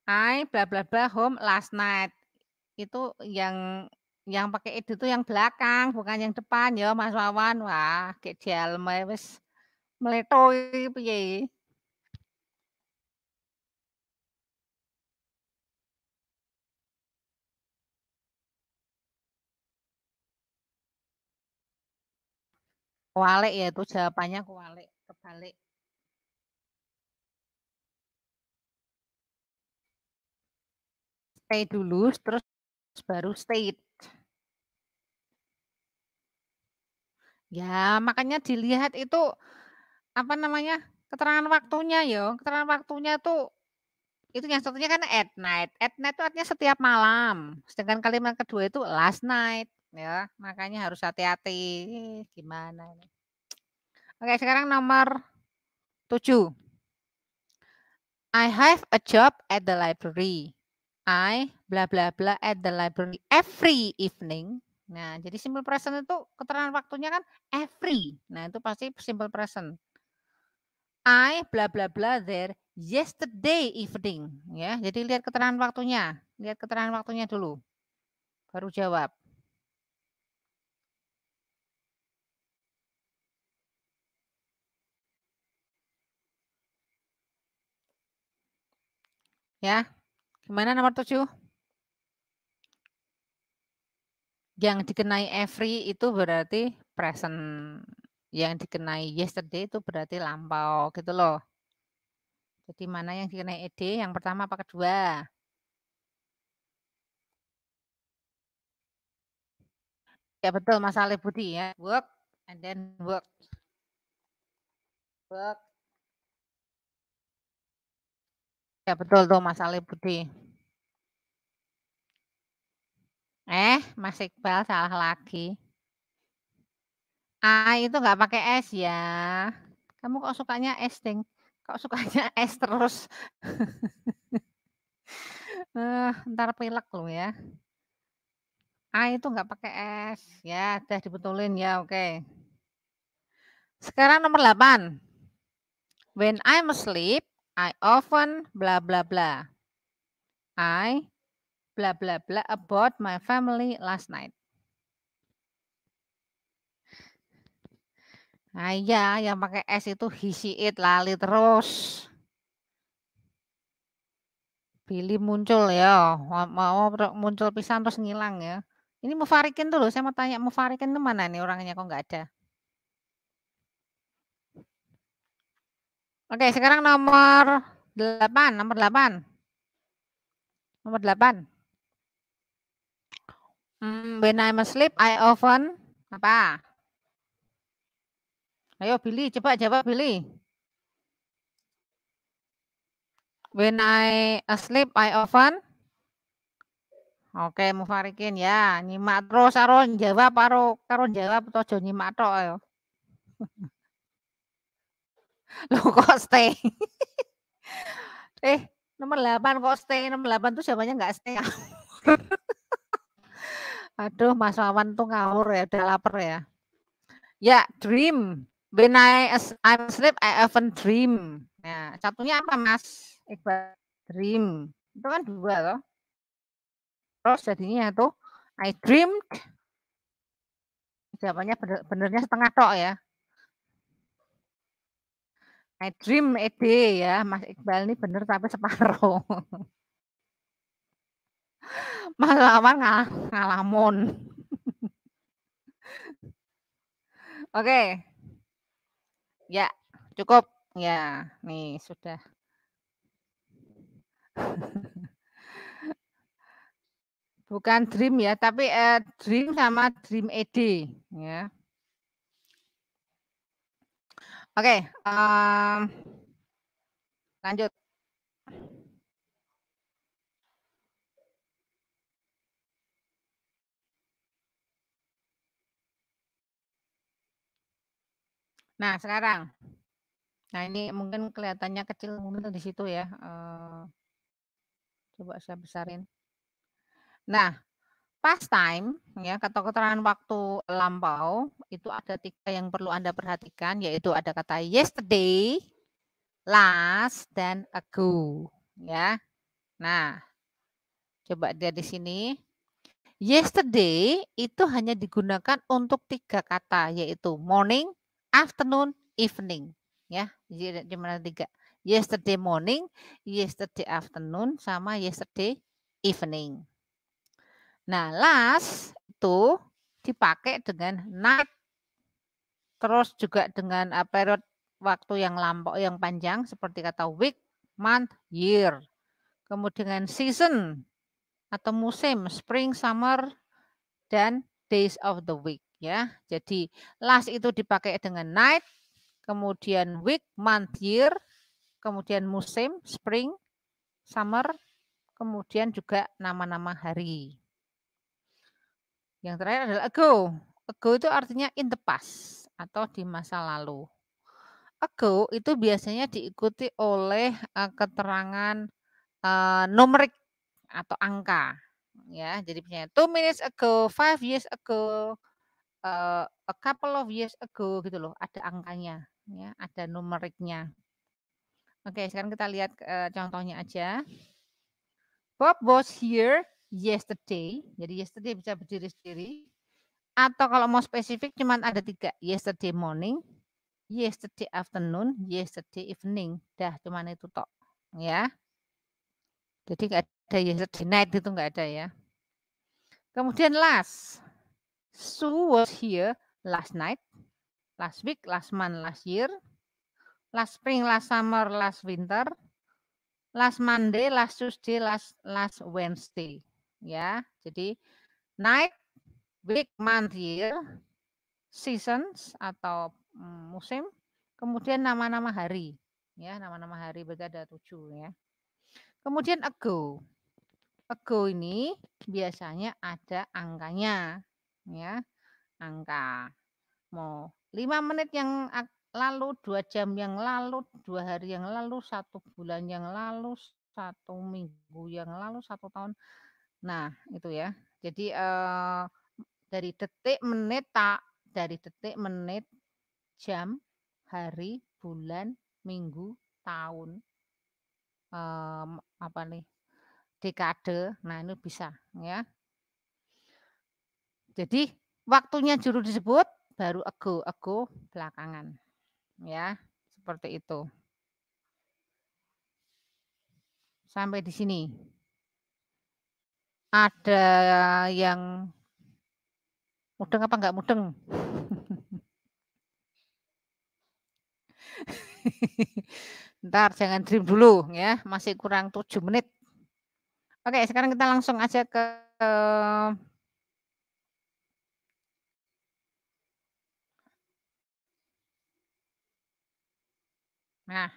I bla bla bla home last night. Itu yang yang pakai itu tuh yang belakang, bukan yang depan ya Mas Wawan. Wah, kayak dialme wis meletoi piye. Kualik ya itu jawabannya kualik, kebalik. Stay dulu, terus baru state. Ya, makanya dilihat itu apa namanya? keterangan waktunya ya. Keterangan waktunya tuh itu yang satunya kan at night. At night itu artinya setiap malam. Sedangkan kalimat kedua itu last night ya. Makanya harus hati-hati. Gimana ini? Oke, sekarang nomor 7. I have a job at the library. I bla bla bla at the library every evening. Nah, jadi simple present itu keterangan waktunya kan every. Nah, itu pasti simple present. I bla bla bla there yesterday evening ya. Jadi lihat keterangan waktunya, lihat keterangan waktunya dulu. Baru jawab. Ya, Gimana nomor tujuh? Yang dikenai every itu berarti present. Yang dikenai yesterday itu berarti lampau gitu loh. Jadi mana yang dikenai ed? Yang pertama apa kedua? Ya betul masalah Budi ya. Work and then work. Work Ya betul tuh Mas Ali Budi. Eh, Mas Iqbal salah lagi. A ah, itu nggak pakai S ya. Kamu kok sukanya S, Ding? Kok sukanya S terus? uh, ntar pilek lo ya. A ah, itu nggak pakai S. Ya, udah dibetulin ya, oke. Okay. Sekarang nomor 8. When I'm asleep, I often bla bla bla. I bla bla bla about my family last night. Nah, iya, yang pakai S itu he, it, lali terus. Pilih muncul ya, mau muncul pisang terus ngilang ya. Ini mau Mufarikin dulu, saya mau tanya mau itu mana nih orangnya kok nggak ada? Oke, sekarang nomor 8, nomor 8. Nomor 8. Hmm, when I'm asleep, I often apa? Ayo pilih coba jawab pilih When I asleep, I often Oke, Mufarikin ya, nyimak terus Aron jawab, Aron, jawab atau nyimak toh lu kok stay? eh, nomor 8 kok stay? Nomor 8 tuh siapanya nggak stay. Aduh, Mas Wawan tuh ngawur ya, udah lapar ya. Ya, dream. When I I'm sleep, I often dream. Ya, satunya apa, Mas? Iqbal, dream. Itu kan dua loh. Terus jadinya tuh I dreamed. Jawabannya bener benernya setengah tok ya. I dream ED ya, Mas Iqbal ini benar tapi separuh. Mas Lawan ngal ngalamun. Oke. Okay. Ya, cukup ya. Nih, sudah. Bukan dream ya, tapi eh, dream sama dream ED ya. Oke, okay, um, lanjut. Nah, sekarang. Nah, ini mungkin kelihatannya kecil mungkin di situ ya. Uh, coba saya besarin. Nah, past time ya kata keterangan waktu lampau itu ada tiga yang perlu Anda perhatikan yaitu ada kata yesterday, last dan ago ya. Nah, coba dia di sini. Yesterday itu hanya digunakan untuk tiga kata yaitu morning, afternoon, evening ya. Jadi tiga. Yesterday morning, yesterday afternoon sama yesterday evening. Nah, last itu dipakai dengan night terus juga dengan ah, period waktu yang lampau yang panjang seperti kata week, month, year. Kemudian season atau musim, spring, summer dan days of the week ya. Jadi last itu dipakai dengan night, kemudian week, month, year, kemudian musim, spring, summer, kemudian juga nama-nama hari. Yang terakhir adalah ago. Ago itu artinya in the past atau di masa lalu. Ago itu biasanya diikuti oleh uh, keterangan uh, numerik atau angka ya. Jadi misalnya two minutes ago, five years ago, uh, a couple of years ago gitu loh, ada angkanya ya, ada numeriknya. Oke, sekarang kita lihat uh, contohnya aja. Bob was here yesterday, jadi yesterday bisa berdiri sendiri. Atau kalau mau spesifik cuma ada tiga, yesterday morning, yesterday afternoon, yesterday evening. Dah cuma itu tok, ya. Jadi nggak ada yesterday night itu nggak ada ya. Kemudian last, Sue was here last night, last week, last month, last year, last spring, last summer, last winter, last Monday, last Tuesday, last last Wednesday ya. Jadi night, week, month, year, seasons atau mm, musim, kemudian nama-nama hari, ya nama-nama hari berarti ada tujuh ya. Kemudian ago, ago ini biasanya ada angkanya, ya angka. Mau lima menit yang lalu, dua jam yang lalu, dua hari yang lalu, satu bulan yang lalu, satu minggu yang lalu, satu tahun Nah, itu ya. Jadi eh, dari detik menit tak dari detik menit jam hari bulan minggu tahun eh, apa nih dekade nah ini bisa ya jadi waktunya juru disebut baru ego ego belakangan ya seperti itu sampai di sini ada yang mudeng apa enggak mudeng? Ntar jangan dream dulu ya, masih kurang tujuh menit. Oke, sekarang kita langsung aja ke Nah.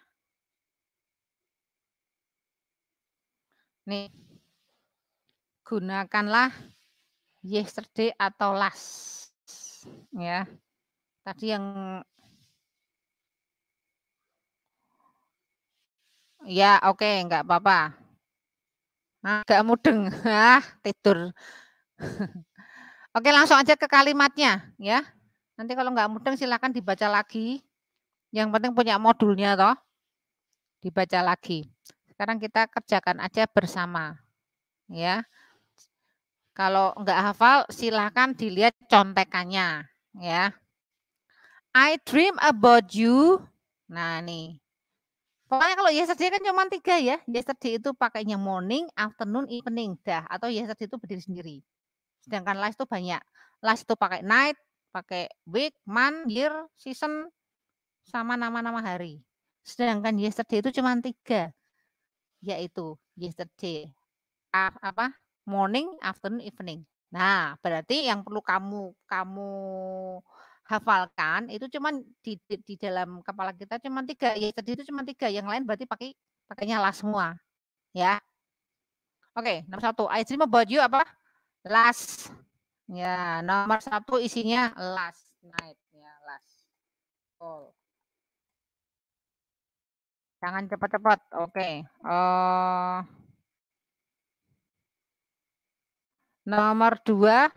Nih gunakanlah yesterday atau last. Ya. Tadi yang Ya, oke, okay, enggak apa-apa. Agak ah, mudeng, ah, tidur. oke, langsung aja ke kalimatnya, ya. Nanti kalau enggak mudeng silakan dibaca lagi. Yang penting punya modulnya toh. Dibaca lagi. Sekarang kita kerjakan aja bersama. Ya. Kalau nggak hafal, silahkan dilihat contekannya. Ya, I dream about you. Nah, nih. Pokoknya kalau yesterday kan cuma tiga ya. Yesterday itu pakainya morning, afternoon, evening. Dah. Atau yesterday itu berdiri sendiri. Sedangkan last itu banyak. Last itu pakai night, pakai week, month, year, season, sama nama-nama hari. Sedangkan yesterday itu cuma tiga. Yaitu yesterday, ah, apa morning, afternoon, evening. Nah, berarti yang perlu kamu kamu hafalkan itu cuma di, di, di dalam kepala kita cuma tiga ya tadi itu cuma tiga yang lain berarti pakai pakainya last semua ya oke okay, nomor satu I dream about you apa last ya nomor satu isinya last night ya last oh. jangan cepat-cepat oke okay. uh, eh, Nomor dua,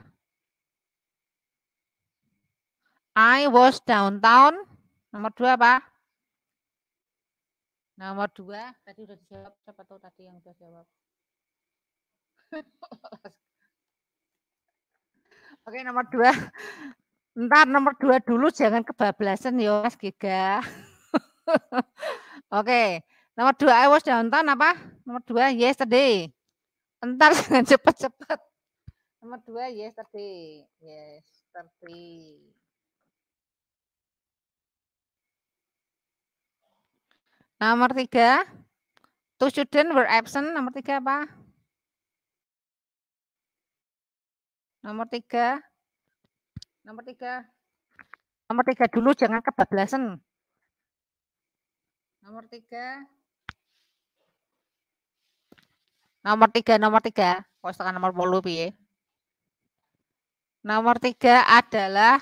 I was downtown. Nomor dua apa? Nomor dua, tadi udah dijawab. Siapa tahu tadi yang udah jawab. Oke, nomor dua. Ntar nomor dua dulu jangan kebablasan ya Mas Giga. Oke, nomor dua I was downtown apa? Nomor dua yesterday. Ntar jangan cepat-cepat. Nomor dua yes Yesterday. Nomor tiga. Two students were absent. Nomor tiga apa? Nomor tiga. Nomor tiga. Nomor tiga dulu jangan kebablasan. Nomor tiga. Nomor tiga, nomor tiga. Kau nomor bolu piye? Nomor tiga adalah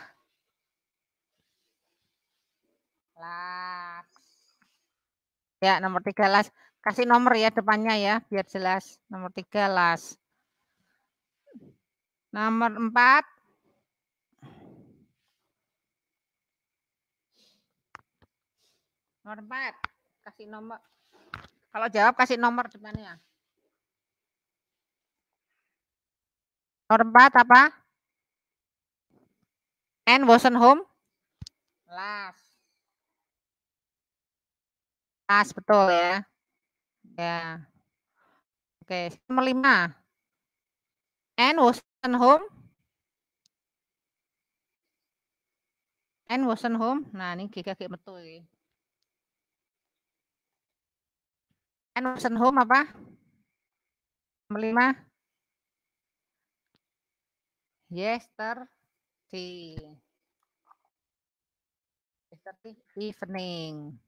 las. Ya, nomor tiga las. Kasih nomor ya depannya ya, biar jelas. Nomor tiga las. Nomor empat. Nomor empat. Kasih nomor. Kalau jawab kasih nomor depannya. Nomor empat apa? and wasn't home last. Last betul ya. Ya. yeah. Oke, okay. nomor lima And wasn't home and wasn't home. Nah, ini gigi kayak betul ini. And wasn't home apa? Nomor 5. Yesterday evening.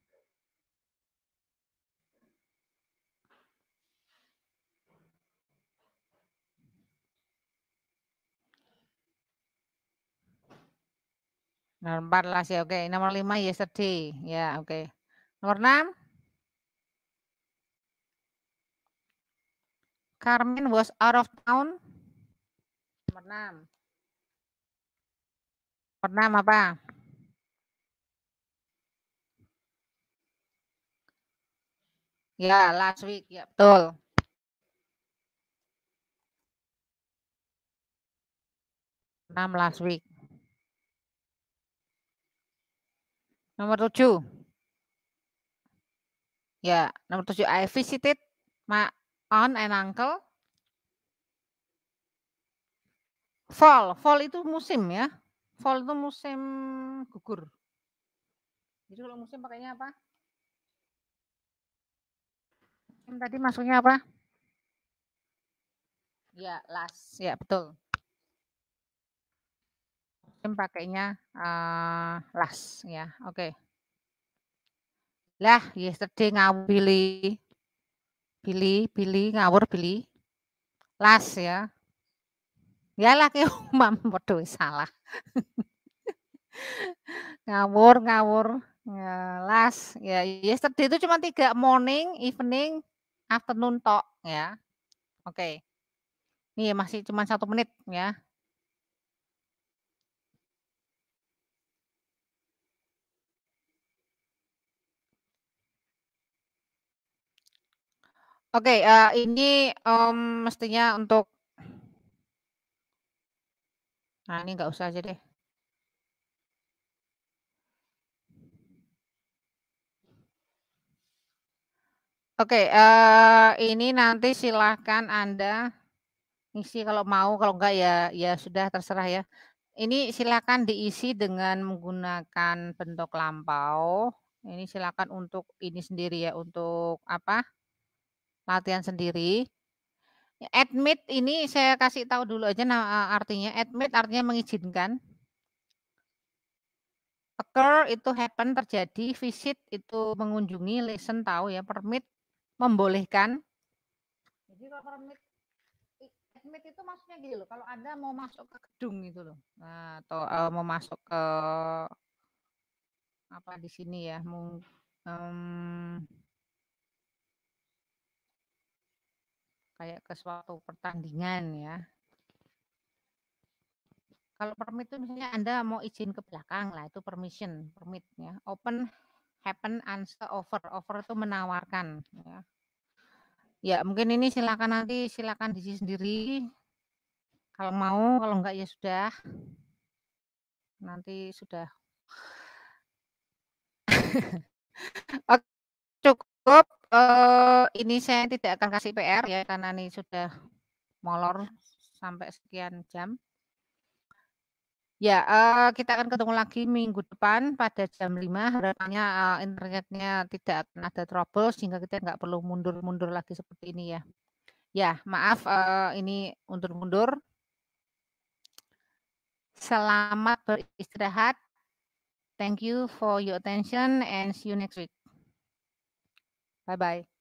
Nomor empat lah sih, oke. Okay. Nomor 5 yesterday. Ya, oke. Okay. Nomor enam. Carmen was out of town. Nomor enam. Nomor enam apa? Ya, last week. Ya, betul. Enam last week. Nomor tujuh. Ya, nomor tujuh. I visited my aunt and uncle. Fall. Fall itu musim ya. Fall itu musim gugur. Jadi kalau musim pakainya apa? Yang tadi masuknya apa? Ya, las. Ya, betul. Mungkin pakainya uh, las ya. Oke. Okay. Lah, yesterday ngawur pilih. Pilih, pilih, ngawur pilih. Las ya. Ya lah ke umam Waduh, salah. ngawur, ngawur. Ya, las ya yesterday itu cuma tiga morning, evening, afternoon tok ya. Oke. Okay. Nih masih cuma satu menit ya. Oke, okay, uh, eh, ini um, mestinya untuk. Nah, ini nggak usah aja deh. Oke, uh, ini nanti silahkan Anda isi kalau mau, kalau enggak ya ya sudah terserah ya. Ini silahkan diisi dengan menggunakan bentuk lampau. Ini silahkan untuk ini sendiri ya, untuk apa, latihan sendiri. Admit ini saya kasih tahu dulu aja nah, artinya. Admit artinya mengizinkan. Occur itu happen, terjadi. Visit itu mengunjungi. Listen tahu ya. Permit membolehkan? Jadi kalau permit admit itu maksudnya gini loh, kalau ada mau masuk ke gedung gitu loh. Nah, atau uh, mau masuk ke apa di sini ya, mau um, kayak ke suatu pertandingan ya. Kalau permit itu misalnya Anda mau izin ke belakang lah itu permission, permit ya. Open happen answer over over itu menawarkan ya ya mungkin ini silakan nanti silakan diisi sendiri kalau mau kalau enggak ya sudah nanti sudah oh, cukup uh, ini saya tidak akan kasih PR ya karena ini sudah molor sampai sekian jam Ya, uh, kita akan ketemu lagi minggu depan pada jam 5. Harapannya uh, internetnya tidak akan ada trouble sehingga kita nggak perlu mundur-mundur lagi seperti ini ya. Ya, maaf uh, ini mundur mundur Selamat beristirahat. Thank you for your attention and see you next week. Bye-bye.